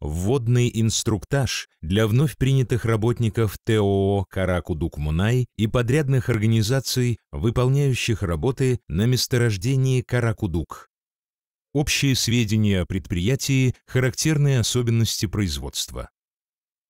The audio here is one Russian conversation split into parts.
Вводный инструктаж для вновь принятых работников ТОО «Каракудукмунай» и подрядных организаций, выполняющих работы на месторождении Каракудук. Общие сведения о предприятии, характерные особенности производства.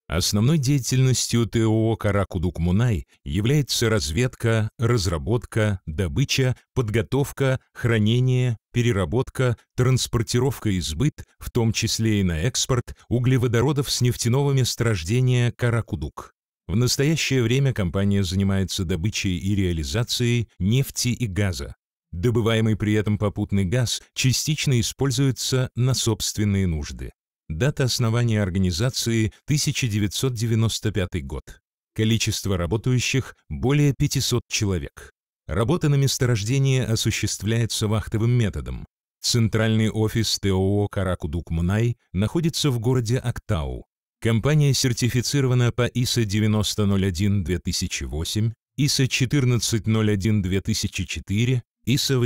Основной деятельностью ТОО «Каракудукмунай» является разведка, разработка, добыча, подготовка, хранение, переработка, транспортировка и сбыт, в том числе и на экспорт, углеводородов с нефтяного месторождения «Каракудук». В настоящее время компания занимается добычей и реализацией нефти и газа. Добываемый при этом попутный газ частично используется на собственные нужды. Дата основания организации – 1995 год. Количество работающих – более 500 человек. Работа на месторождении осуществляется вахтовым методом. Центральный офис ТОО «Каракудук Мунай» находится в городе Актау. Компания сертифицирована по ISO 9001-2008, ISO 1401-2004, ISO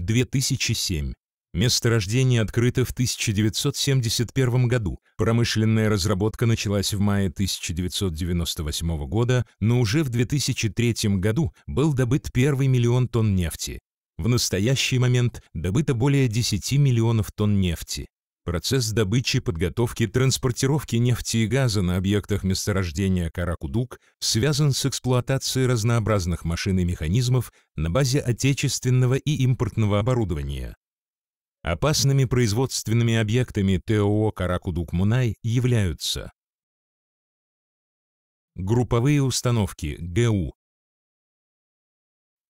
18001-2007, Месторождение открыто в 1971 году. Промышленная разработка началась в мае 1998 года, но уже в 2003 году был добыт первый миллион тонн нефти. В настоящий момент добыто более 10 миллионов тонн нефти. Процесс добычи, подготовки, транспортировки нефти и газа на объектах месторождения Каракудук связан с эксплуатацией разнообразных машин и механизмов на базе отечественного и импортного оборудования, Опасными производственными объектами ТОО «Каракудук-Мунай» являются Групповые установки ГУ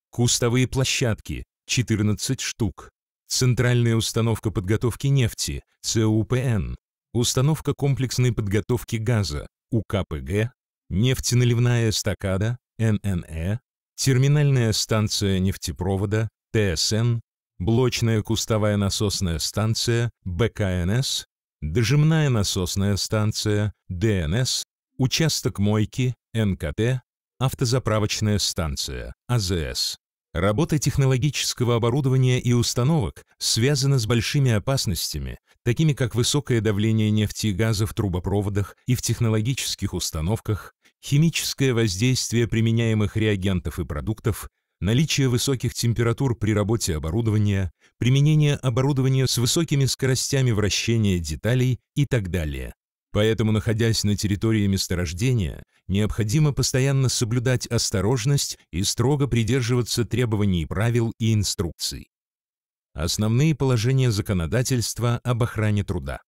Кустовые площадки 14 штук Центральная установка подготовки нефти ЦУПН Установка комплексной подготовки газа УКПГ Нефтеналивная эстакада ННЭ Терминальная станция нефтепровода ТСН блочная кустовая насосная станция БКНС, дожимная насосная станция ДНС, участок мойки НКТ, автозаправочная станция АЗС. Работа технологического оборудования и установок связана с большими опасностями, такими как высокое давление нефти и газа в трубопроводах и в технологических установках, химическое воздействие применяемых реагентов и продуктов, Наличие высоких температур при работе оборудования, применение оборудования с высокими скоростями вращения деталей и так далее. Поэтому, находясь на территории месторождения, необходимо постоянно соблюдать осторожность и строго придерживаться требований правил и инструкций. Основные положения законодательства об охране труда.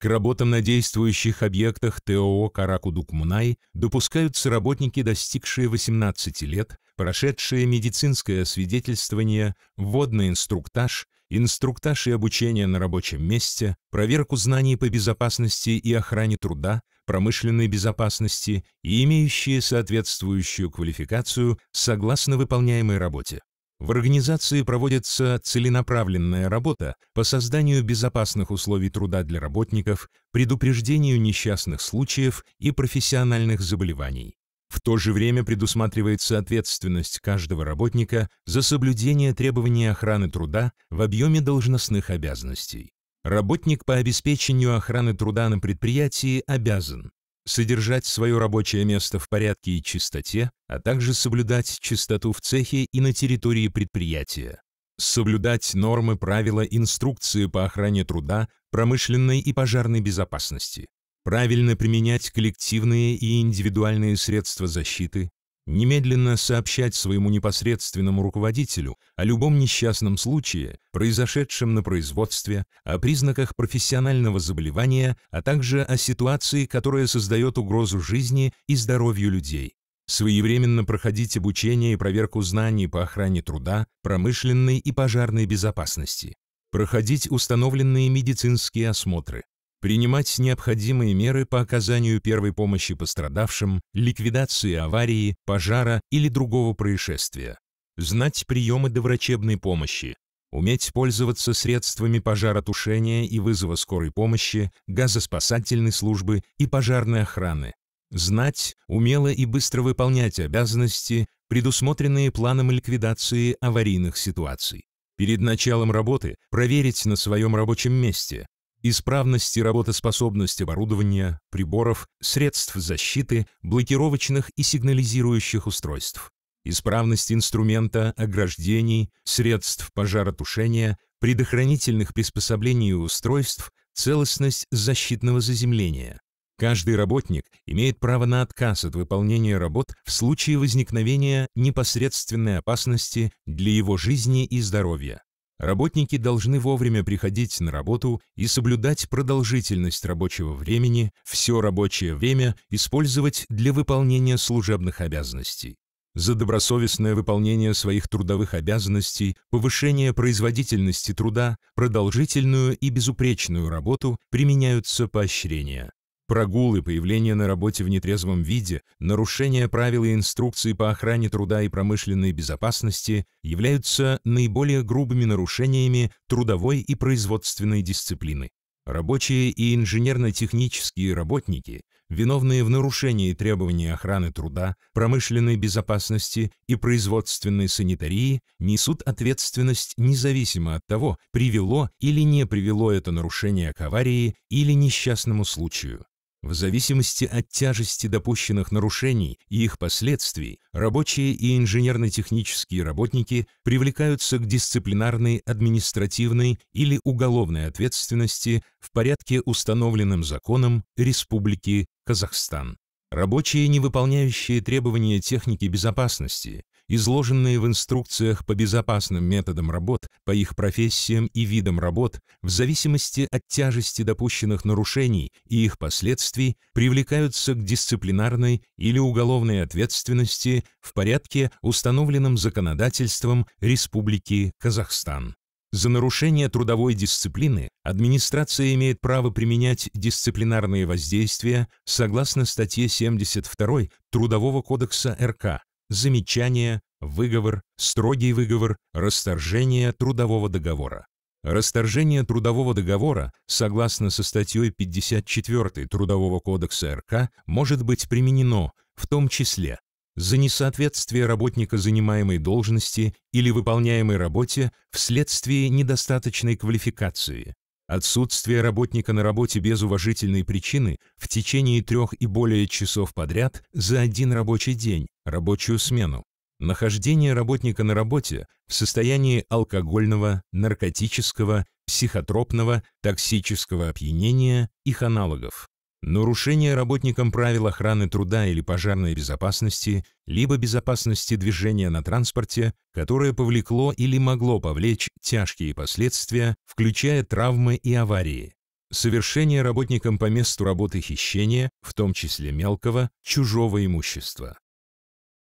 К работам на действующих объектах ТОО Каракудукмунай допускаются работники, достигшие 18 лет, прошедшие медицинское свидетельствование, вводный инструктаж, инструктаж и обучение на рабочем месте, проверку знаний по безопасности и охране труда, промышленной безопасности и имеющие соответствующую квалификацию согласно выполняемой работе. В организации проводится целенаправленная работа по созданию безопасных условий труда для работников, предупреждению несчастных случаев и профессиональных заболеваний. В то же время предусматривается ответственность каждого работника за соблюдение требований охраны труда в объеме должностных обязанностей. Работник по обеспечению охраны труда на предприятии обязан содержать свое рабочее место в порядке и чистоте, а также соблюдать чистоту в цехе и на территории предприятия, соблюдать нормы, правила, инструкции по охране труда, промышленной и пожарной безопасности, правильно применять коллективные и индивидуальные средства защиты, немедленно сообщать своему непосредственному руководителю о любом несчастном случае, произошедшем на производстве, о признаках профессионального заболевания, а также о ситуации, которая создает угрозу жизни и здоровью людей. Своевременно проходить обучение и проверку знаний по охране труда, промышленной и пожарной безопасности. Проходить установленные медицинские осмотры принимать необходимые меры по оказанию первой помощи пострадавшим, ликвидации аварии, пожара или другого происшествия, знать приемы доврачебной помощи, уметь пользоваться средствами пожаротушения и вызова скорой помощи, газоспасательной службы и пожарной охраны, знать, умело и быстро выполнять обязанности, предусмотренные планом ликвидации аварийных ситуаций. Перед началом работы проверить на своем рабочем месте, исправность и работоспособность оборудования, приборов, средств защиты, блокировочных и сигнализирующих устройств, исправность инструмента, ограждений, средств пожаротушения, предохранительных приспособлений и устройств, целостность защитного заземления. Каждый работник имеет право на отказ от выполнения работ в случае возникновения непосредственной опасности для его жизни и здоровья. Работники должны вовремя приходить на работу и соблюдать продолжительность рабочего времени, все рабочее время использовать для выполнения служебных обязанностей. За добросовестное выполнение своих трудовых обязанностей, повышение производительности труда, продолжительную и безупречную работу применяются поощрения. Прогулы, появление на работе в нетрезвом виде, нарушение правил и инструкций по охране труда и промышленной безопасности являются наиболее грубыми нарушениями трудовой и производственной дисциплины. Рабочие и инженерно-технические работники, виновные в нарушении требований охраны труда, промышленной безопасности и производственной санитарии, несут ответственность независимо от того, привело или не привело это нарушение к аварии или несчастному случаю. В зависимости от тяжести допущенных нарушений и их последствий, рабочие и инженерно-технические работники привлекаются к дисциплинарной, административной или уголовной ответственности в порядке, установленным законом Республики Казахстан. Рабочие, не выполняющие требования техники безопасности изложенные в инструкциях по безопасным методам работ, по их профессиям и видам работ, в зависимости от тяжести допущенных нарушений и их последствий, привлекаются к дисциплинарной или уголовной ответственности в порядке, установленном законодательством Республики Казахстан. За нарушение трудовой дисциплины администрация имеет право применять дисциплинарные воздействия согласно статье 72 Трудового кодекса РК замечание, выговор, строгий выговор, расторжение трудового договора. Расторжение трудового договора, согласно со статьей 54 Трудового кодекса РК, может быть применено в том числе за несоответствие работника занимаемой должности или выполняемой работе вследствие недостаточной квалификации, Отсутствие работника на работе без уважительной причины в течение трех и более часов подряд за один рабочий день, рабочую смену. Нахождение работника на работе в состоянии алкогольного, наркотического, психотропного, токсического опьянения, их аналогов. Нарушение работником правил охраны труда или пожарной безопасности, либо безопасности движения на транспорте, которое повлекло или могло повлечь тяжкие последствия, включая травмы и аварии. Совершение работником по месту работы хищения, в том числе мелкого, чужого имущества.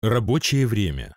Рабочее время.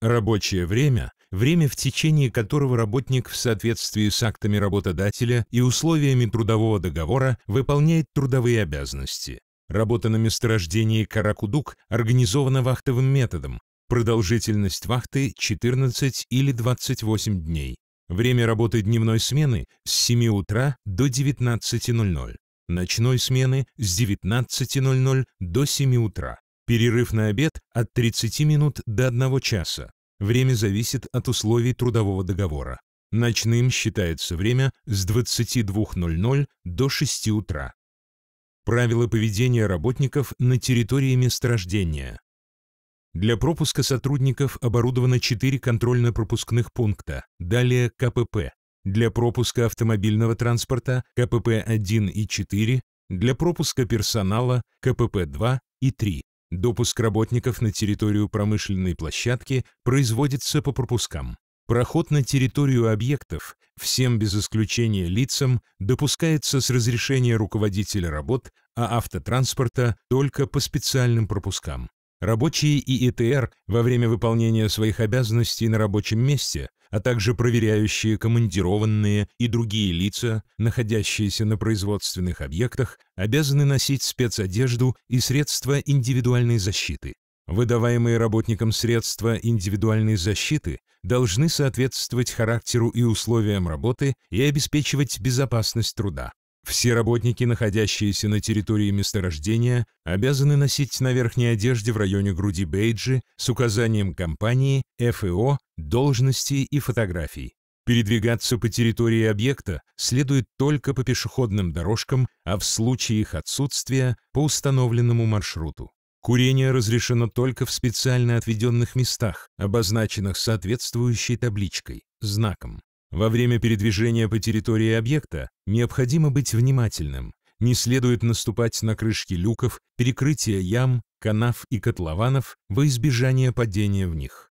Рабочее время время, в течение которого работник в соответствии с актами работодателя и условиями трудового договора выполняет трудовые обязанности. Работа на месторождении Каракудук организована вахтовым методом. Продолжительность вахты 14 или 28 дней. Время работы дневной смены с 7 утра до 19.00. Ночной смены с 19.00 до 7 утра. Перерыв на обед от 30 минут до 1 часа. Время зависит от условий трудового договора. Ночным считается время с 22.00 до 6 утра. Правила поведения работников на территории месторождения. Для пропуска сотрудников оборудовано 4 контрольно-пропускных пункта, далее КПП. Для пропуска автомобильного транспорта КПП 1 и 4, для пропуска персонала КПП 2 и 3. Допуск работников на территорию промышленной площадки производится по пропускам. Проход на территорию объектов всем без исключения лицам допускается с разрешения руководителя работ, а автотранспорта только по специальным пропускам. Рабочие и ИТР во время выполнения своих обязанностей на рабочем месте, а также проверяющие командированные и другие лица, находящиеся на производственных объектах, обязаны носить спецодежду и средства индивидуальной защиты. Выдаваемые работникам средства индивидуальной защиты должны соответствовать характеру и условиям работы и обеспечивать безопасность труда. Все работники, находящиеся на территории месторождения, обязаны носить на верхней одежде в районе груди бейджи с указанием компании, Ф.О. должности и фотографий. Передвигаться по территории объекта следует только по пешеходным дорожкам, а в случае их отсутствия – по установленному маршруту. Курение разрешено только в специально отведенных местах, обозначенных соответствующей табличкой, знаком. Во время передвижения по территории объекта необходимо быть внимательным. Не следует наступать на крышки люков, перекрытия ям, канав и котлованов во избежание падения в них.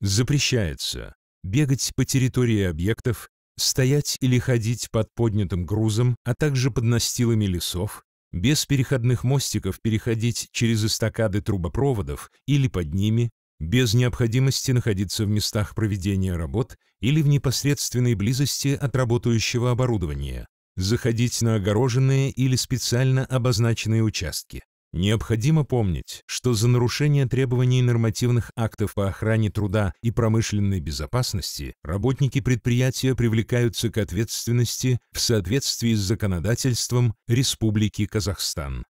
Запрещается бегать по территории объектов, стоять или ходить под поднятым грузом, а также под настилами лесов, без переходных мостиков переходить через эстакады трубопроводов или под ними, без необходимости находиться в местах проведения работ или в непосредственной близости от работающего оборудования, заходить на огороженные или специально обозначенные участки. Необходимо помнить, что за нарушение требований нормативных актов по охране труда и промышленной безопасности работники предприятия привлекаются к ответственности в соответствии с законодательством Республики Казахстан.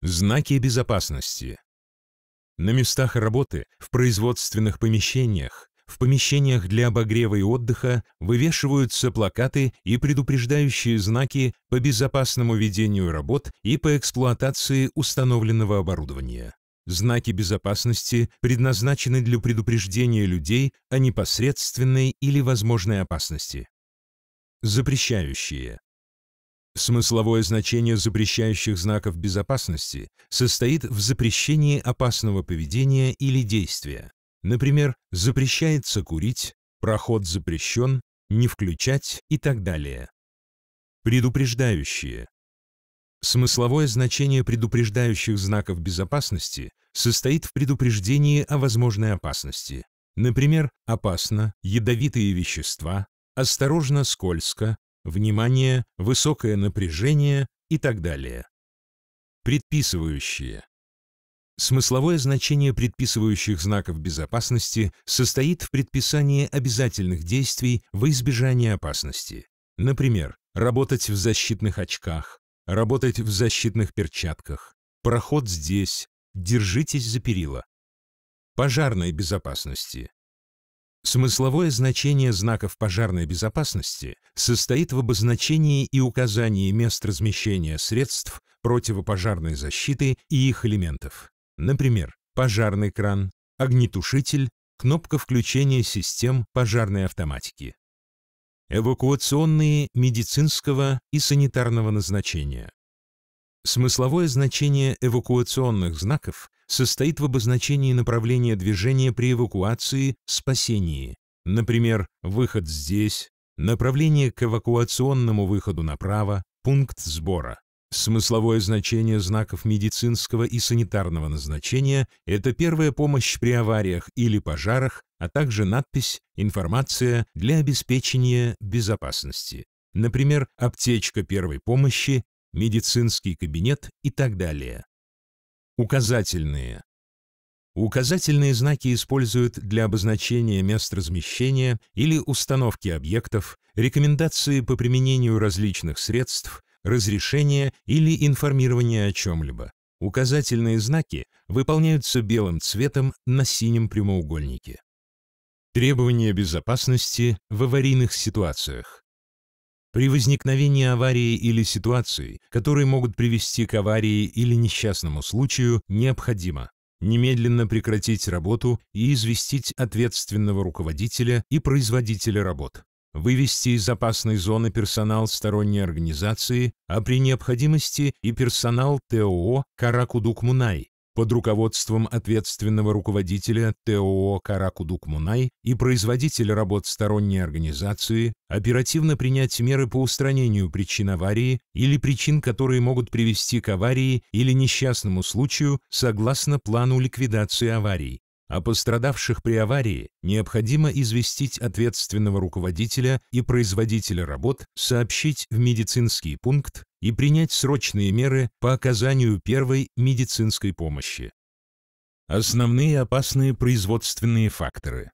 Знаки безопасности. На местах работы, в производственных помещениях, в помещениях для обогрева и отдыха вывешиваются плакаты и предупреждающие знаки по безопасному ведению работ и по эксплуатации установленного оборудования. Знаки безопасности предназначены для предупреждения людей о непосредственной или возможной опасности. Запрещающие. Смысловое значение запрещающих знаков безопасности состоит в запрещении опасного поведения или действия. Например, запрещается курить, проход запрещен, не включать и так далее. Предупреждающие. Смысловое значение предупреждающих знаков безопасности состоит в предупреждении о возможной опасности. Например, опасно, ядовитые вещества, осторожно, скользко, внимание, высокое напряжение и так далее. Предписывающие. Смысловое значение предписывающих знаков безопасности состоит в предписании обязательных действий во избежание опасности. Например, работать в защитных очках, работать в защитных перчатках, проход здесь, держитесь за перила. Пожарной безопасности. Смысловое значение знаков пожарной безопасности состоит в обозначении и указании мест размещения средств противопожарной защиты и их элементов. Например, пожарный кран, огнетушитель, кнопка включения систем пожарной автоматики. Эвакуационные медицинского и санитарного назначения. Смысловое значение эвакуационных знаков состоит в обозначении направления движения при эвакуации, спасении. Например, выход здесь, направление к эвакуационному выходу направо, пункт сбора. Смысловое значение знаков медицинского и санитарного назначения – это первая помощь при авариях или пожарах, а также надпись «Информация для обеспечения безопасности». Например, аптечка первой помощи медицинский кабинет и так далее. Указательные. Указательные знаки используют для обозначения мест размещения или установки объектов, рекомендации по применению различных средств, разрешения или информирования о чем-либо. Указательные знаки выполняются белым цветом на синем прямоугольнике. Требования безопасности в аварийных ситуациях. При возникновении аварии или ситуации, которые могут привести к аварии или несчастному случаю, необходимо немедленно прекратить работу и известить ответственного руководителя и производителя работ, вывести из опасной зоны персонал сторонней организации, а при необходимости и персонал ТОО «Каракудукмунай», под руководством ответственного руководителя ТОО «Каракудукмунай» и производителя работ сторонней организации оперативно принять меры по устранению причин аварии или причин, которые могут привести к аварии или несчастному случаю согласно плану ликвидации аварий, о а пострадавших при аварии необходимо известить ответственного руководителя и производителя работ, сообщить в медицинский пункт и принять срочные меры по оказанию первой медицинской помощи. Основные опасные производственные факторы.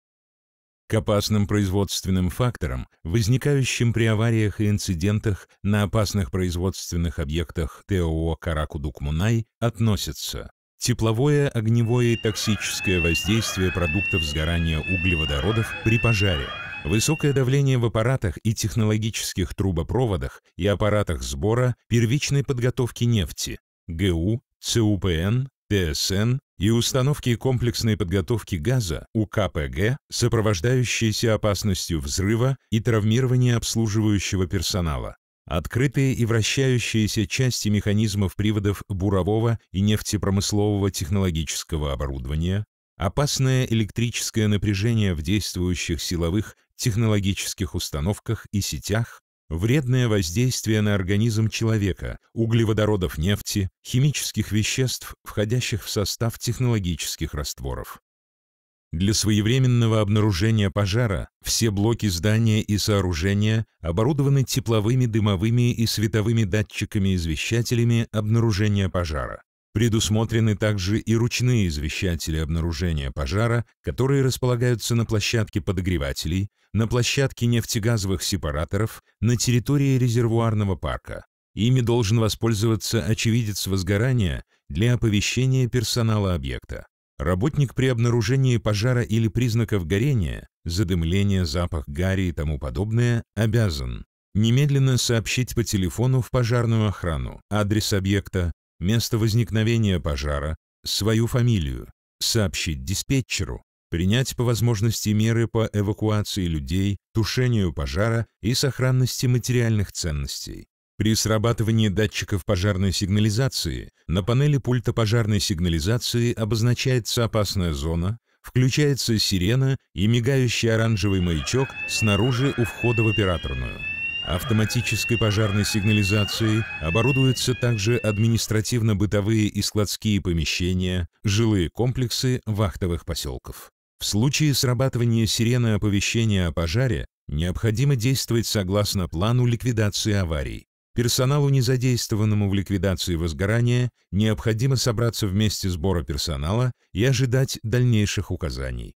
К опасным производственным факторам, возникающим при авариях и инцидентах на опасных производственных объектах ТОО «Каракудукмунай», относятся Тепловое, огневое и токсическое воздействие продуктов сгорания углеводородов при пожаре. Высокое давление в аппаратах и технологических трубопроводах и аппаратах сбора первичной подготовки нефти, ГУ, ЦУПН, ТСН и установки комплексной подготовки газа УКПГ, сопровождающиеся опасностью взрыва и травмирования обслуживающего персонала. Открытые и вращающиеся части механизмов приводов бурового и нефтепромыслового технологического оборудования, опасное электрическое напряжение в действующих силовых технологических установках и сетях, вредное воздействие на организм человека, углеводородов нефти, химических веществ, входящих в состав технологических растворов. Для своевременного обнаружения пожара все блоки здания и сооружения оборудованы тепловыми, дымовыми и световыми датчиками-извещателями обнаружения пожара. Предусмотрены также и ручные извещатели обнаружения пожара, которые располагаются на площадке подогревателей, на площадке нефтегазовых сепараторов, на территории резервуарного парка. Ими должен воспользоваться очевидец возгорания для оповещения персонала объекта. Работник при обнаружении пожара или признаков горения, задымления, запах гари и тому подобное, обязан немедленно сообщить по телефону в пожарную охрану адрес объекта, место возникновения пожара, свою фамилию, сообщить диспетчеру, принять по возможности меры по эвакуации людей, тушению пожара и сохранности материальных ценностей. При срабатывании датчиков пожарной сигнализации на панели пульта пожарной сигнализации обозначается опасная зона, включается сирена и мигающий оранжевый маячок снаружи у входа в операторную. Автоматической пожарной сигнализацией оборудуются также административно-бытовые и складские помещения, жилые комплексы вахтовых поселков. В случае срабатывания сирены оповещения о пожаре необходимо действовать согласно плану ликвидации аварий, Персоналу, не задействованному в ликвидации возгорания, необходимо собраться вместе сбора персонала и ожидать дальнейших указаний.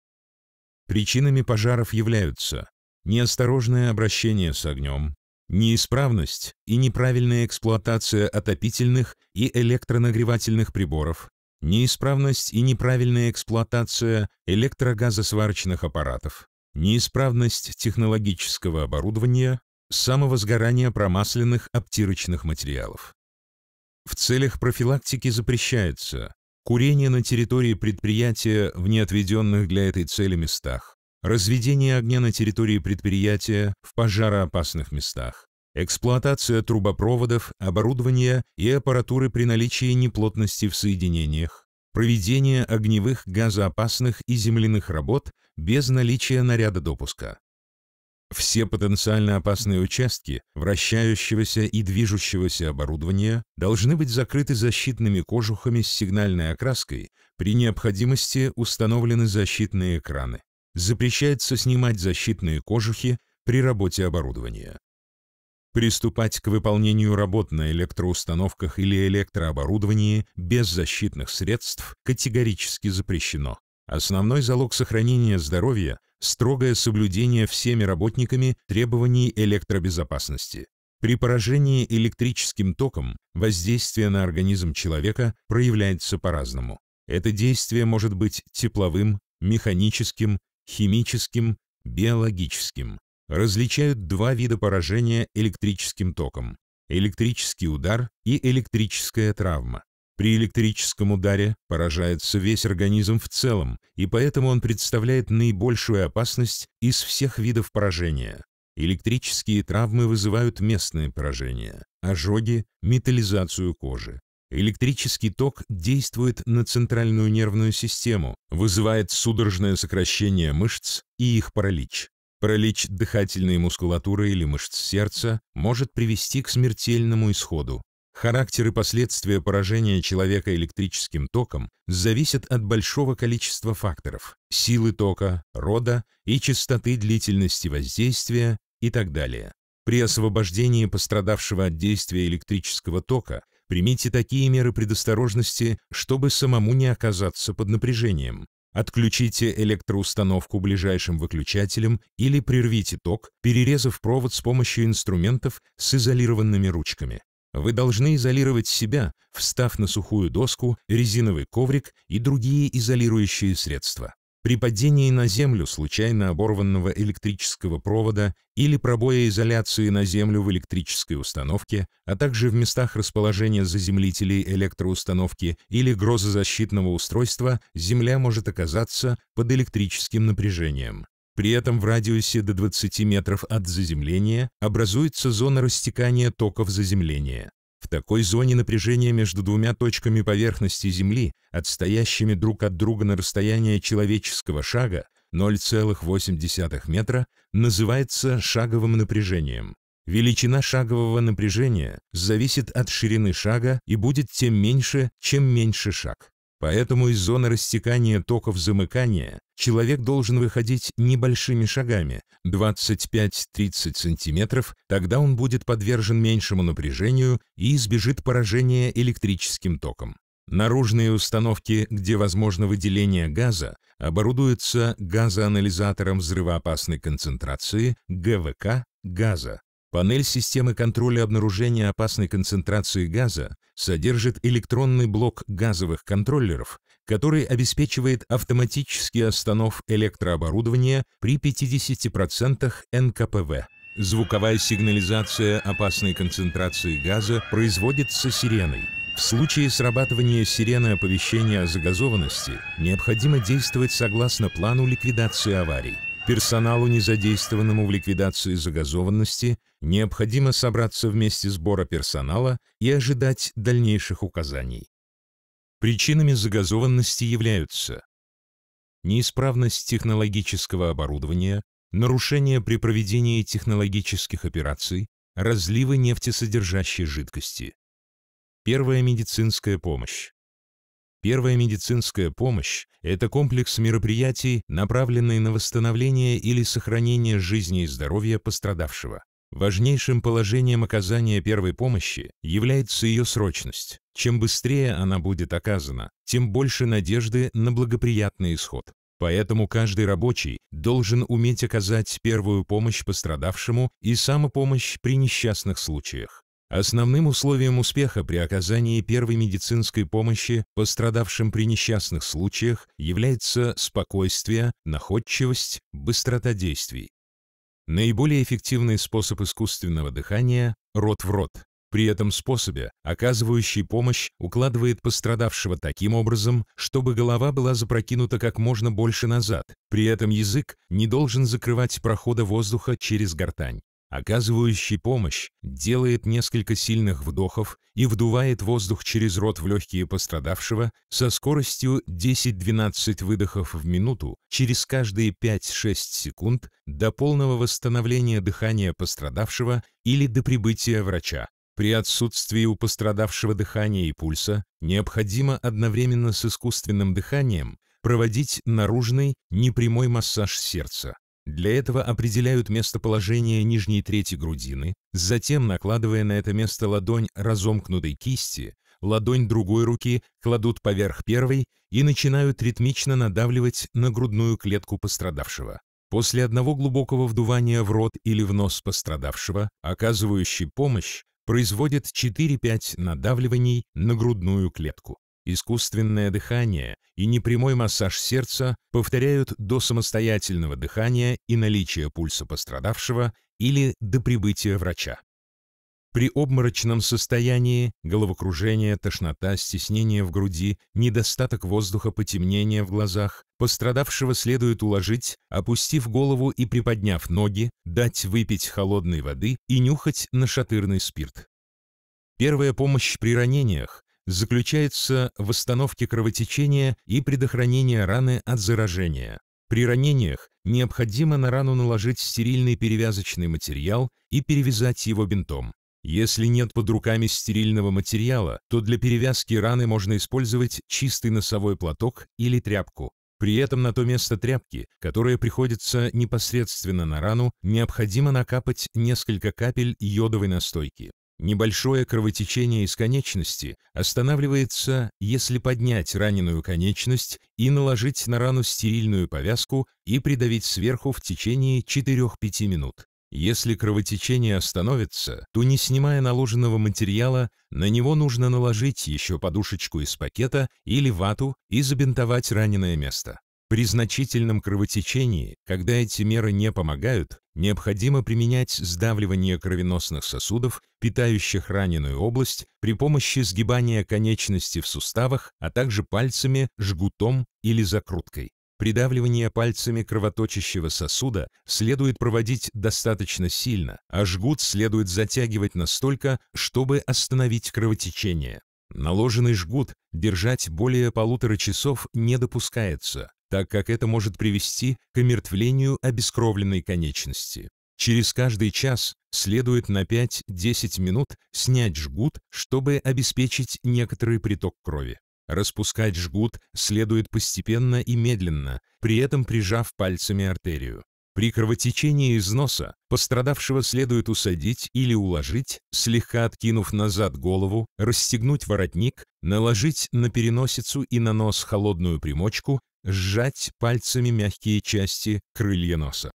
Причинами пожаров являются неосторожное обращение с огнем, неисправность и неправильная эксплуатация отопительных и электронагревательных приборов, неисправность и неправильная эксплуатация электрогазосварочных аппаратов, неисправность технологического оборудования, самовозгорания промасленных обтирочных материалов. В целях профилактики запрещается курение на территории предприятия в неотведенных для этой цели местах, разведение огня на территории предприятия в пожароопасных местах, эксплуатация трубопроводов, оборудования и аппаратуры при наличии неплотности в соединениях, проведение огневых газоопасных и земляных работ без наличия наряда допуска, все потенциально опасные участки вращающегося и движущегося оборудования должны быть закрыты защитными кожухами с сигнальной окраской, при необходимости установлены защитные экраны. Запрещается снимать защитные кожухи при работе оборудования. Приступать к выполнению работ на электроустановках или электрооборудовании без защитных средств категорически запрещено. Основной залог сохранения здоровья строгое соблюдение всеми работниками требований электробезопасности. При поражении электрическим током воздействие на организм человека проявляется по-разному. Это действие может быть тепловым, механическим, химическим, биологическим. Различают два вида поражения электрическим током – электрический удар и электрическая травма. При электрическом ударе поражается весь организм в целом, и поэтому он представляет наибольшую опасность из всех видов поражения. Электрические травмы вызывают местные поражения, ожоги, металлизацию кожи. Электрический ток действует на центральную нервную систему, вызывает судорожное сокращение мышц и их паралич. Паралич дыхательной мускулатуры или мышц сердца может привести к смертельному исходу. Характер и последствия поражения человека электрическим током зависят от большого количества факторов – силы тока, рода и частоты длительности воздействия и так далее. При освобождении пострадавшего от действия электрического тока примите такие меры предосторожности, чтобы самому не оказаться под напряжением. Отключите электроустановку ближайшим выключателем или прервите ток, перерезав провод с помощью инструментов с изолированными ручками. Вы должны изолировать себя, встав на сухую доску, резиновый коврик и другие изолирующие средства. При падении на землю случайно оборванного электрического провода или пробоя изоляции на землю в электрической установке, а также в местах расположения заземлителей электроустановки или грозозащитного устройства, земля может оказаться под электрическим напряжением. При этом в радиусе до 20 метров от заземления образуется зона растекания токов заземления. В такой зоне напряжение между двумя точками поверхности Земли, отстоящими друг от друга на расстояние человеческого шага, 0,8 метра, называется шаговым напряжением. Величина шагового напряжения зависит от ширины шага и будет тем меньше, чем меньше шаг. Поэтому из зоны растекания токов замыкания человек должен выходить небольшими шагами, 25-30 см, тогда он будет подвержен меньшему напряжению и избежит поражения электрическим током. Наружные установки, где возможно выделение газа, оборудуются газоанализатором взрывоопасной концентрации ГВК газа Панель системы контроля обнаружения опасной концентрации газа содержит электронный блок газовых контроллеров, который обеспечивает автоматический останов электрооборудования при 50% НКПВ. Звуковая сигнализация опасной концентрации газа производится сиреной. В случае срабатывания сирены оповещения о загазованности необходимо действовать согласно плану ликвидации аварий. Персоналу, не задействованному в ликвидации загазованности, Необходимо собраться вместе сбора персонала и ожидать дальнейших указаний. Причинами загазованности являются неисправность технологического оборудования, нарушения при проведении технологических операций, разливы нефтесодержащей жидкости. Первая медицинская помощь. Первая медицинская помощь – это комплекс мероприятий, направленный на восстановление или сохранение жизни и здоровья пострадавшего. Важнейшим положением оказания первой помощи является ее срочность. Чем быстрее она будет оказана, тем больше надежды на благоприятный исход. Поэтому каждый рабочий должен уметь оказать первую помощь пострадавшему и самопомощь при несчастных случаях. Основным условием успеха при оказании первой медицинской помощи пострадавшим при несчастных случаях является спокойствие, находчивость, быстрота действий. Наиболее эффективный способ искусственного дыхания – рот в рот. При этом способе оказывающий помощь укладывает пострадавшего таким образом, чтобы голова была запрокинута как можно больше назад, при этом язык не должен закрывать прохода воздуха через гортань. Оказывающий помощь делает несколько сильных вдохов и вдувает воздух через рот в легкие пострадавшего со скоростью 10-12 выдохов в минуту через каждые 5-6 секунд до полного восстановления дыхания пострадавшего или до прибытия врача. При отсутствии у пострадавшего дыхания и пульса необходимо одновременно с искусственным дыханием проводить наружный непрямой массаж сердца. Для этого определяют местоположение нижней трети грудины, затем, накладывая на это место ладонь разомкнутой кисти, ладонь другой руки кладут поверх первой и начинают ритмично надавливать на грудную клетку пострадавшего. После одного глубокого вдувания в рот или в нос пострадавшего, оказывающий помощь, производит 4-5 надавливаний на грудную клетку. Искусственное дыхание и непрямой массаж сердца повторяют до самостоятельного дыхания и наличия пульса пострадавшего или до прибытия врача. При обморочном состоянии головокружение, тошнота, стеснение в груди, недостаток воздуха, потемнение в глазах пострадавшего следует уложить, опустив голову и приподняв ноги, дать выпить холодной воды и нюхать нашатырный спирт. Первая помощь при ранениях заключается в остановке кровотечения и предохранении раны от заражения. При ранениях необходимо на рану наложить стерильный перевязочный материал и перевязать его бинтом. Если нет под руками стерильного материала, то для перевязки раны можно использовать чистый носовой платок или тряпку. При этом на то место тряпки, которое приходится непосредственно на рану, необходимо накапать несколько капель йодовой настойки. Небольшое кровотечение из конечности останавливается, если поднять раненую конечность и наложить на рану стерильную повязку и придавить сверху в течение 4-5 минут. Если кровотечение остановится, то не снимая наложенного материала, на него нужно наложить еще подушечку из пакета или вату и забинтовать раненое место. При значительном кровотечении, когда эти меры не помогают, Необходимо применять сдавливание кровеносных сосудов, питающих раненую область, при помощи сгибания конечности в суставах, а также пальцами, жгутом или закруткой. Придавливание пальцами кровоточащего сосуда следует проводить достаточно сильно, а жгут следует затягивать настолько, чтобы остановить кровотечение. Наложенный жгут держать более полутора часов не допускается так как это может привести к омертвлению обескровленной конечности. Через каждый час следует на 5-10 минут снять жгут, чтобы обеспечить некоторый приток крови. Распускать жгут следует постепенно и медленно, при этом прижав пальцами артерию. При кровотечении из носа пострадавшего следует усадить или уложить, слегка откинув назад голову, расстегнуть воротник, наложить на переносицу и на нос холодную примочку сжать пальцами мягкие части крылья носа.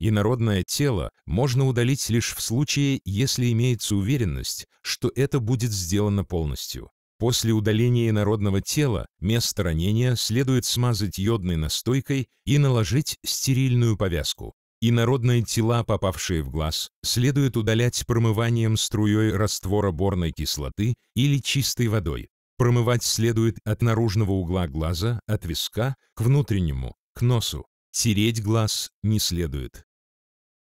Инородное тело можно удалить лишь в случае, если имеется уверенность, что это будет сделано полностью. После удаления инородного тела место ранения следует смазать йодной настойкой и наложить стерильную повязку. Инородные тела, попавшие в глаз, следует удалять промыванием струей раствора борной кислоты или чистой водой, Промывать следует от наружного угла глаза, от виска, к внутреннему, к носу. Тереть глаз не следует.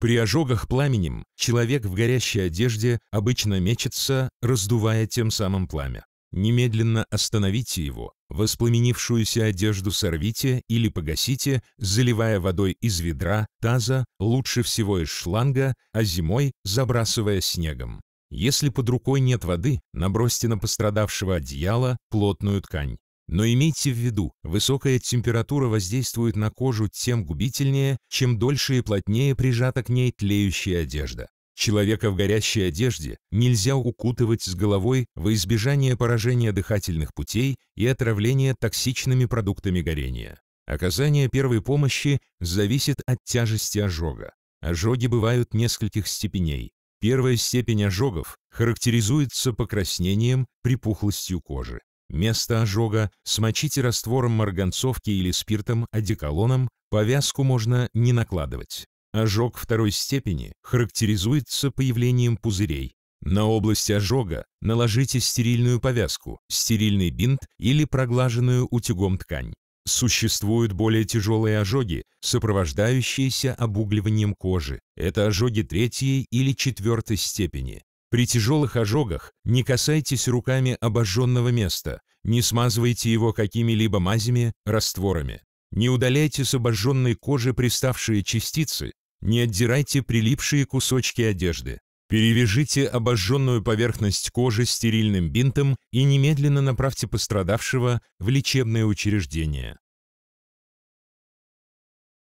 При ожогах пламенем человек в горящей одежде обычно мечется, раздувая тем самым пламя. Немедленно остановите его, воспламенившуюся одежду сорвите или погасите, заливая водой из ведра, таза, лучше всего из шланга, а зимой забрасывая снегом. Если под рукой нет воды, набросьте на пострадавшего одеяло плотную ткань. Но имейте в виду, высокая температура воздействует на кожу тем губительнее, чем дольше и плотнее прижата к ней тлеющая одежда. Человека в горящей одежде нельзя укутывать с головой во избежание поражения дыхательных путей и отравления токсичными продуктами горения. Оказание первой помощи зависит от тяжести ожога. Ожоги бывают нескольких степеней Первая степень ожогов характеризуется покраснением, припухлостью кожи. Место ожога смочите раствором марганцовки или спиртом, одеколоном, повязку можно не накладывать. Ожог второй степени характеризуется появлением пузырей. На область ожога наложите стерильную повязку, стерильный бинт или проглаженную утюгом ткань. Существуют более тяжелые ожоги, сопровождающиеся обугливанием кожи. Это ожоги третьей или четвертой степени. При тяжелых ожогах не касайтесь руками обожженного места, не смазывайте его какими-либо мазями, растворами. Не удаляйте с обожженной кожи приставшие частицы, не отдирайте прилипшие кусочки одежды. Перевяжите обожженную поверхность кожи стерильным бинтом и немедленно направьте пострадавшего в лечебное учреждение.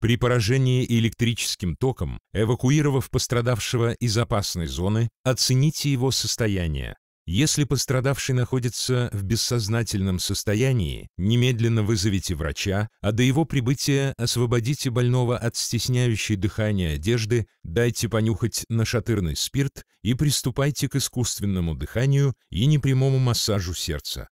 При поражении электрическим током, эвакуировав пострадавшего из опасной зоны, оцените его состояние. Если пострадавший находится в бессознательном состоянии, немедленно вызовите врача, а до его прибытия освободите больного от стесняющей дыхания одежды, дайте понюхать нашатырный спирт и приступайте к искусственному дыханию и непрямому массажу сердца.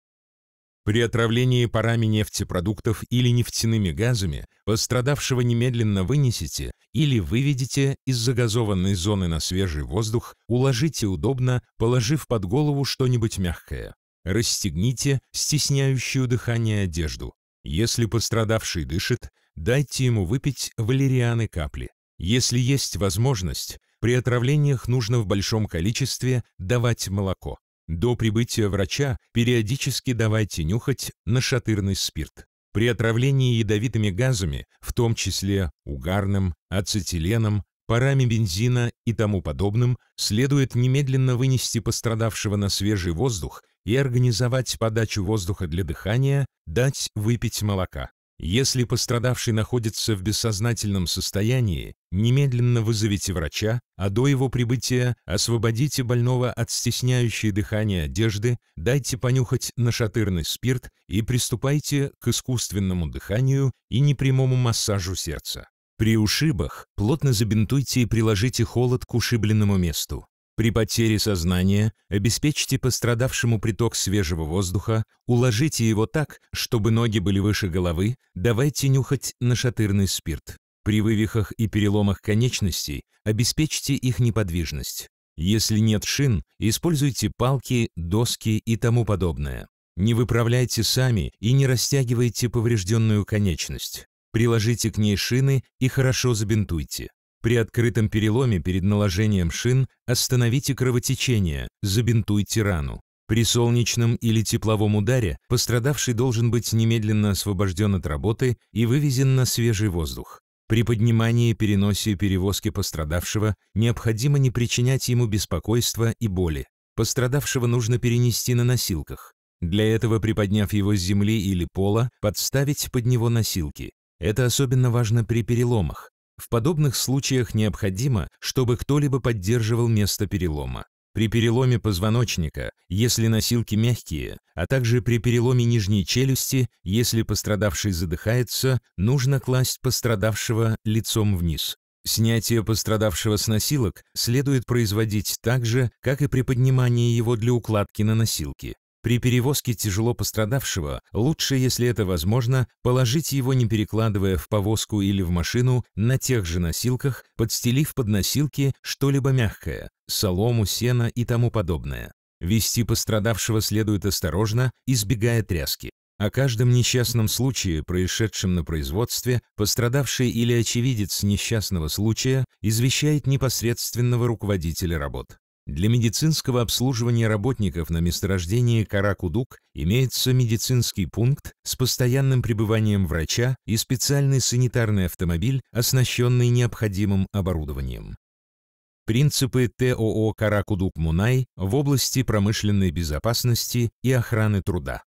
При отравлении парами нефтепродуктов или нефтяными газами пострадавшего немедленно вынесите или выведите из загазованной зоны на свежий воздух, уложите удобно, положив под голову что-нибудь мягкое. Расстегните стесняющую дыхание одежду. Если пострадавший дышит, дайте ему выпить валерианы капли. Если есть возможность, при отравлениях нужно в большом количестве давать молоко. До прибытия врача периодически давайте нюхать нашатырный спирт. При отравлении ядовитыми газами, в том числе угарным, ацетиленом, парами бензина и тому подобным, следует немедленно вынести пострадавшего на свежий воздух и организовать подачу воздуха для дыхания, дать выпить молока. Если пострадавший находится в бессознательном состоянии, немедленно вызовите врача, а до его прибытия освободите больного от стесняющей дыхания одежды, дайте понюхать нашатырный спирт и приступайте к искусственному дыханию и непрямому массажу сердца. При ушибах плотно забинтуйте и приложите холод к ушибленному месту. При потере сознания обеспечьте пострадавшему приток свежего воздуха, уложите его так, чтобы ноги были выше головы, давайте нюхать нашатырный спирт. При вывихах и переломах конечностей обеспечьте их неподвижность. Если нет шин, используйте палки, доски и тому подобное. Не выправляйте сами и не растягивайте поврежденную конечность. Приложите к ней шины и хорошо забинтуйте. При открытом переломе перед наложением шин остановите кровотечение, забинтуйте рану. При солнечном или тепловом ударе пострадавший должен быть немедленно освобожден от работы и вывезен на свежий воздух. При поднимании, переносе и перевозке пострадавшего необходимо не причинять ему беспокойства и боли. Пострадавшего нужно перенести на носилках. Для этого, приподняв его с земли или пола, подставить под него носилки. Это особенно важно при переломах. В подобных случаях необходимо, чтобы кто-либо поддерживал место перелома. При переломе позвоночника, если носилки мягкие, а также при переломе нижней челюсти, если пострадавший задыхается, нужно класть пострадавшего лицом вниз. Снятие пострадавшего с носилок следует производить так же, как и при поднимании его для укладки на носилки. При перевозке тяжело пострадавшего лучше, если это возможно, положить его, не перекладывая в повозку или в машину, на тех же носилках, подстелив под носилки что-либо мягкое – солому, сено и тому подобное. Вести пострадавшего следует осторожно, избегая тряски. О каждом несчастном случае, происшедшем на производстве, пострадавший или очевидец несчастного случая извещает непосредственного руководителя работ. Для медицинского обслуживания работников на месторождении Каракудук имеется медицинский пункт с постоянным пребыванием врача и специальный санитарный автомобиль, оснащенный необходимым оборудованием. Принципы ТОО «Каракудук-Мунай» в области промышленной безопасности и охраны труда.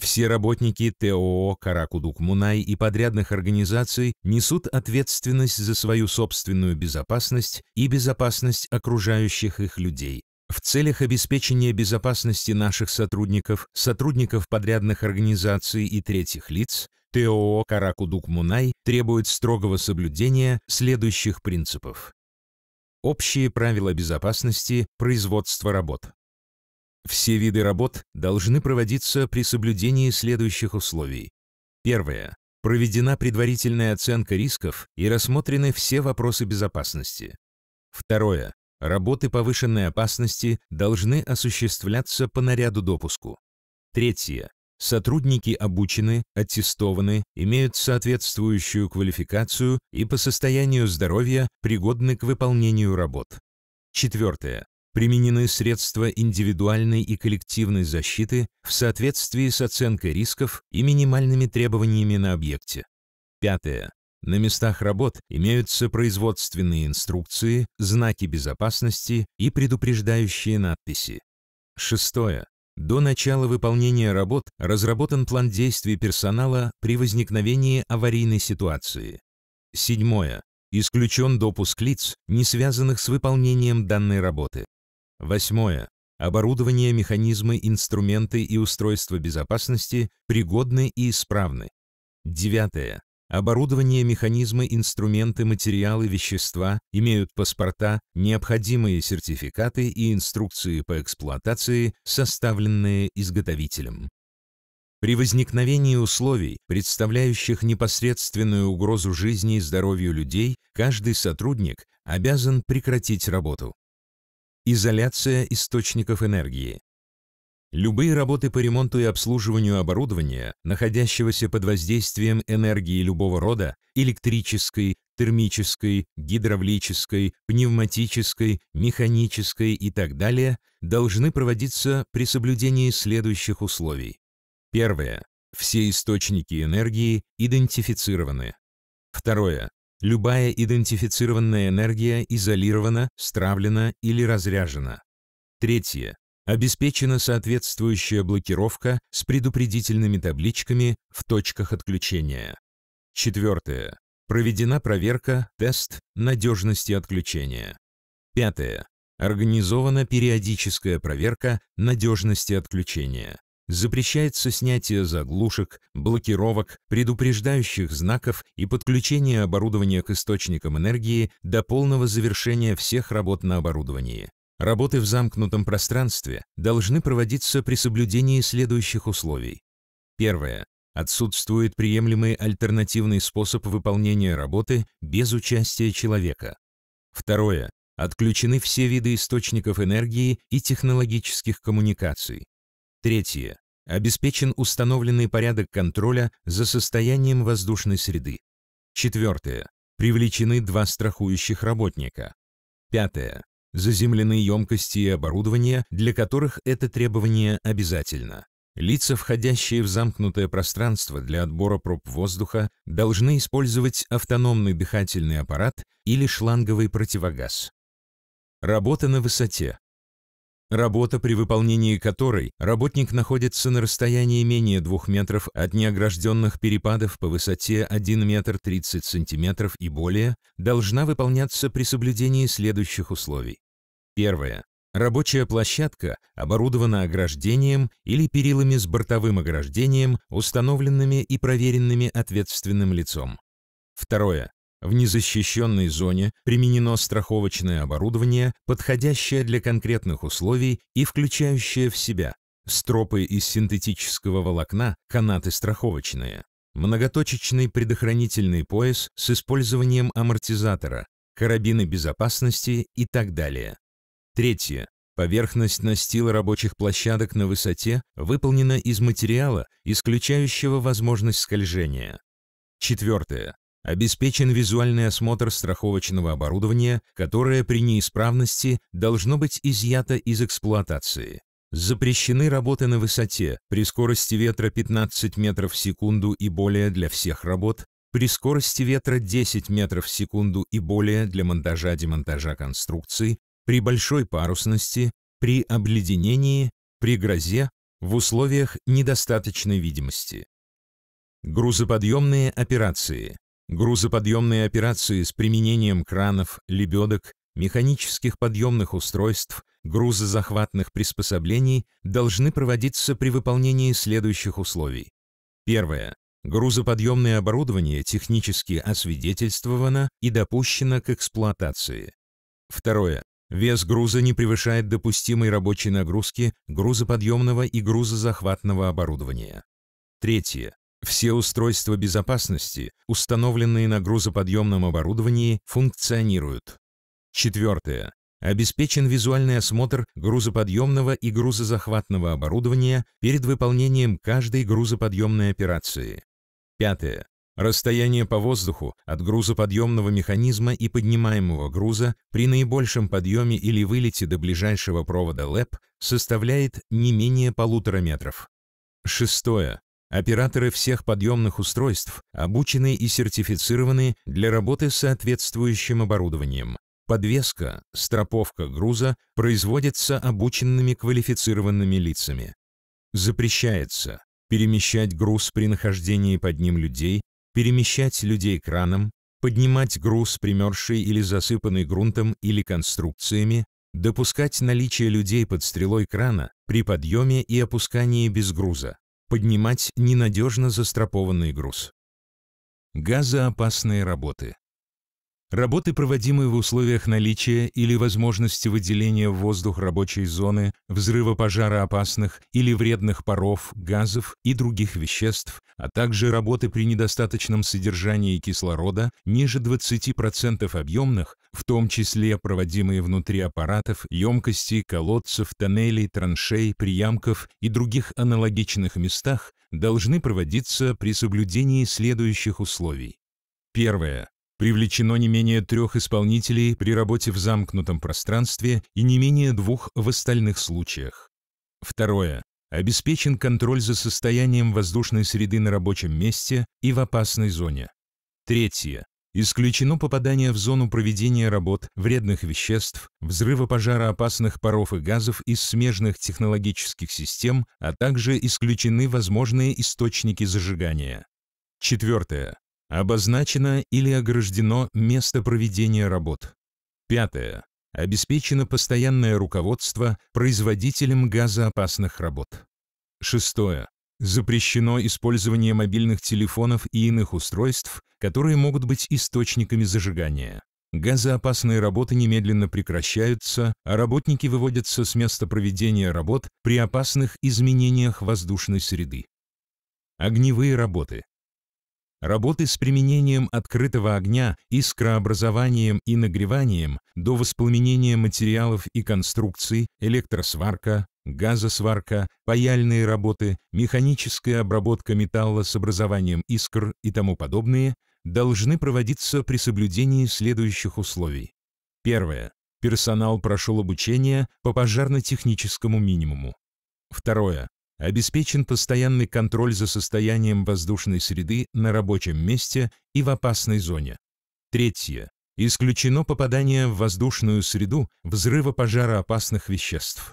Все работники ТОО «Каракудук-Мунай» и подрядных организаций несут ответственность за свою собственную безопасность и безопасность окружающих их людей. В целях обеспечения безопасности наших сотрудников, сотрудников подрядных организаций и третьих лиц, ТОО «Каракудук-Мунай» требует строгого соблюдения следующих принципов. Общие правила безопасности производства работ. Все виды работ должны проводиться при соблюдении следующих условий. Первое. Проведена предварительная оценка рисков и рассмотрены все вопросы безопасности. Второе. Работы повышенной опасности должны осуществляться по наряду допуску. Третье. Сотрудники обучены, аттестованы, имеют соответствующую квалификацию и по состоянию здоровья пригодны к выполнению работ. Четвертое. Применены средства индивидуальной и коллективной защиты в соответствии с оценкой рисков и минимальными требованиями на объекте. Пятое. На местах работ имеются производственные инструкции, знаки безопасности и предупреждающие надписи. Шестое. До начала выполнения работ разработан план действий персонала при возникновении аварийной ситуации. Седьмое. Исключен допуск лиц, не связанных с выполнением данной работы. Восьмое. Оборудование, механизмы, инструменты и устройства безопасности пригодны и исправны. Девятое. Оборудование, механизмы, инструменты, материалы, вещества имеют паспорта, необходимые сертификаты и инструкции по эксплуатации, составленные изготовителем. При возникновении условий, представляющих непосредственную угрозу жизни и здоровью людей, каждый сотрудник обязан прекратить работу. Изоляция источников энергии. Любые работы по ремонту и обслуживанию оборудования, находящегося под воздействием энергии любого рода – электрической, термической, гидравлической, пневматической, механической и так далее – должны проводиться при соблюдении следующих условий. Первое. Все источники энергии идентифицированы. Второе. Любая идентифицированная энергия изолирована, стравлена или разряжена. Третье. Обеспечена соответствующая блокировка с предупредительными табличками в точках отключения. Четвертое. Проведена проверка, тест надежности отключения. Пятое. Организована периодическая проверка надежности отключения. Запрещается снятие заглушек, блокировок, предупреждающих знаков и подключение оборудования к источникам энергии до полного завершения всех работ на оборудовании. Работы в замкнутом пространстве должны проводиться при соблюдении следующих условий. Первое. Отсутствует приемлемый альтернативный способ выполнения работы без участия человека. Второе. Отключены все виды источников энергии и технологических коммуникаций. Третье. Обеспечен установленный порядок контроля за состоянием воздушной среды. Четвертое. Привлечены два страхующих работника. Пятое. Заземлены емкости и оборудование, для которых это требование обязательно. Лица, входящие в замкнутое пространство для отбора проб воздуха, должны использовать автономный дыхательный аппарат или шланговый противогаз. Работа на высоте. Работа, при выполнении которой работник находится на расстоянии менее 2 метров от неогражденных перепадов по высоте 1 метр 30 сантиметров и более, должна выполняться при соблюдении следующих условий. Первое. Рабочая площадка оборудована ограждением или перилами с бортовым ограждением, установленными и проверенными ответственным лицом. Второе. В незащищенной зоне применено страховочное оборудование, подходящее для конкретных условий и включающее в себя стропы из синтетического волокна, канаты страховочные, многоточечный предохранительный пояс с использованием амортизатора, карабины безопасности и так далее. Третье. Поверхность настила рабочих площадок на высоте выполнена из материала, исключающего возможность скольжения. Четвертое. Обеспечен визуальный осмотр страховочного оборудования, которое при неисправности должно быть изъято из эксплуатации. Запрещены работы на высоте при скорости ветра 15 метров в секунду и более для всех работ, при скорости ветра 10 метров в секунду и более для монтажа-демонтажа конструкций, при большой парусности, при обледенении, при грозе, в условиях недостаточной видимости. Грузоподъемные операции Грузоподъемные операции с применением кранов, лебедок, механических подъемных устройств, грузозахватных приспособлений должны проводиться при выполнении следующих условий. Первое. Грузоподъемное оборудование технически освидетельствовано и допущено к эксплуатации. Второе. Вес груза не превышает допустимой рабочей нагрузки грузоподъемного и грузозахватного оборудования. Третье. Все устройства безопасности, установленные на грузоподъемном оборудовании, функционируют. Четвертое. Обеспечен визуальный осмотр грузоподъемного и грузозахватного оборудования перед выполнением каждой грузоподъемной операции. Пятое. Расстояние по воздуху от грузоподъемного механизма и поднимаемого груза при наибольшем подъеме или вылете до ближайшего провода ЛЭП составляет не менее полутора метров. Шестое. Операторы всех подъемных устройств обучены и сертифицированы для работы с соответствующим оборудованием. Подвеска, строповка груза производится обученными квалифицированными лицами. Запрещается перемещать груз при нахождении под ним людей, перемещать людей краном, поднимать груз, примерзший или засыпанный грунтом или конструкциями, допускать наличие людей под стрелой крана при подъеме и опускании без груза, поднимать ненадежно застрапованный груз. Газоопасные работы. Работы, проводимые в условиях наличия или возможности выделения в воздух рабочей зоны, взрыва пожароопасных или вредных паров, газов и других веществ, а также работы при недостаточном содержании кислорода ниже 20% объемных, в том числе проводимые внутри аппаратов, емкостей, колодцев, тоннелей, траншей, приямков и других аналогичных местах, должны проводиться при соблюдении следующих условий. Первое. Привлечено не менее трех исполнителей при работе в замкнутом пространстве и не менее двух в остальных случаях. Второе. Обеспечен контроль за состоянием воздушной среды на рабочем месте и в опасной зоне. Третье. Исключено попадание в зону проведения работ вредных веществ, взрыва пожароопасных паров и газов из смежных технологических систем, а также исключены возможные источники зажигания. Четвертое. Обозначено или ограждено место проведения работ. Пятое. Обеспечено постоянное руководство производителем газоопасных работ. Шестое. Запрещено использование мобильных телефонов и иных устройств, которые могут быть источниками зажигания. Газоопасные работы немедленно прекращаются, а работники выводятся с места проведения работ при опасных изменениях воздушной среды. Огневые работы. Работы с применением открытого огня, искрообразованием и нагреванием до воспламенения материалов и конструкций, электросварка, газосварка, паяльные работы, механическая обработка металла с образованием искр и тому подобные должны проводиться при соблюдении следующих условий. Первое. Персонал прошел обучение по пожарно-техническому минимуму. Второе. Обеспечен постоянный контроль за состоянием воздушной среды на рабочем месте и в опасной зоне. Третье. Исключено попадание в воздушную среду взрыва пожароопасных веществ.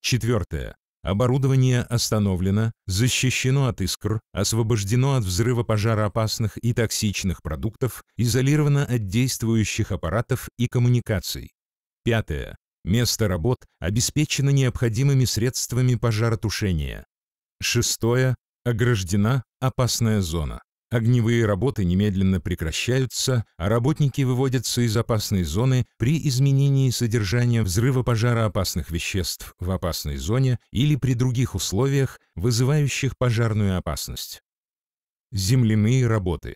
Четвертое. Оборудование остановлено, защищено от искр, освобождено от взрыва пожароопасных и токсичных продуктов, изолировано от действующих аппаратов и коммуникаций. Пятое. Место работ обеспечено необходимыми средствами пожаротушения. Шестое. Ограждена опасная зона. Огневые работы немедленно прекращаются, а работники выводятся из опасной зоны при изменении содержания взрыва пожароопасных веществ в опасной зоне или при других условиях, вызывающих пожарную опасность. Земляные работы.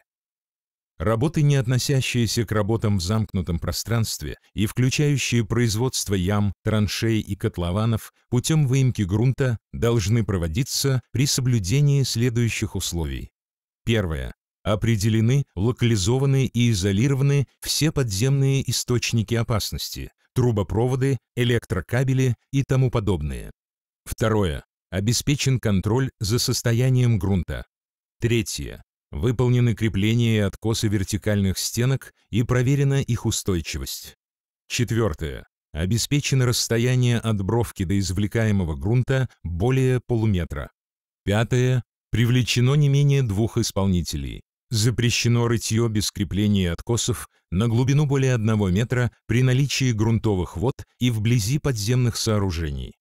Работы, не относящиеся к работам в замкнутом пространстве и включающие производство ям, траншей и котлованов путем выемки грунта, должны проводиться при соблюдении следующих условий. Первое. Определены, локализованы и изолированы все подземные источники опасности, трубопроводы, электрокабели и тому подобное. Второе. Обеспечен контроль за состоянием грунта. Третье. Выполнены крепления и откосы вертикальных стенок и проверена их устойчивость. Четвертое. Обеспечено расстояние от бровки до извлекаемого грунта более полуметра. Пятое. Привлечено не менее двух исполнителей. Запрещено рытье без крепления и откосов на глубину более одного метра при наличии грунтовых вод и вблизи подземных сооружений.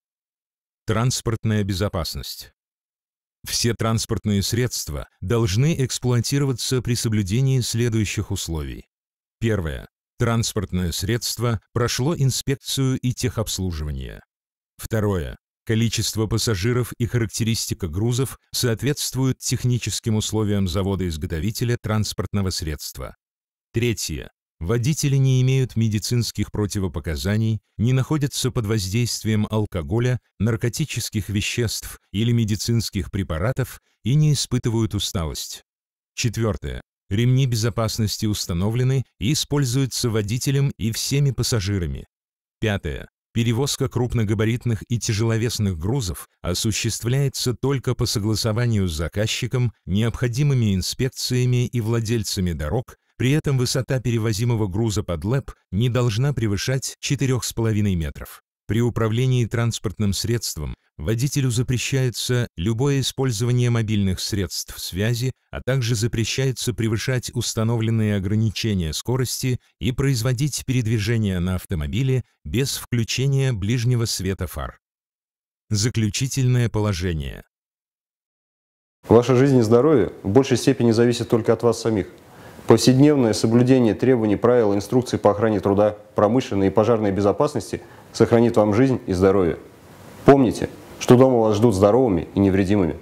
Транспортная безопасность. Все транспортные средства должны эксплуатироваться при соблюдении следующих условий. Первое. Транспортное средство прошло инспекцию и техобслуживание. Второе. Количество пассажиров и характеристика грузов соответствуют техническим условиям завода-изготовителя транспортного средства. Третье. Водители не имеют медицинских противопоказаний, не находятся под воздействием алкоголя, наркотических веществ или медицинских препаратов и не испытывают усталость. Четвертое. Ремни безопасности установлены и используются водителем и всеми пассажирами. Пятое. Перевозка крупногабаритных и тяжеловесных грузов осуществляется только по согласованию с заказчиком, необходимыми инспекциями и владельцами дорог при этом высота перевозимого груза под ЛЭП не должна превышать 4,5 метров. При управлении транспортным средством водителю запрещается любое использование мобильных средств связи, а также запрещается превышать установленные ограничения скорости и производить передвижение на автомобиле без включения ближнего света фар. Заключительное положение. Ваша жизнь и здоровье в большей степени зависят только от вас самих – Повседневное соблюдение требований, правил, инструкций по охране труда, промышленной и пожарной безопасности сохранит вам жизнь и здоровье. Помните, что дома вас ждут здоровыми и невредимыми.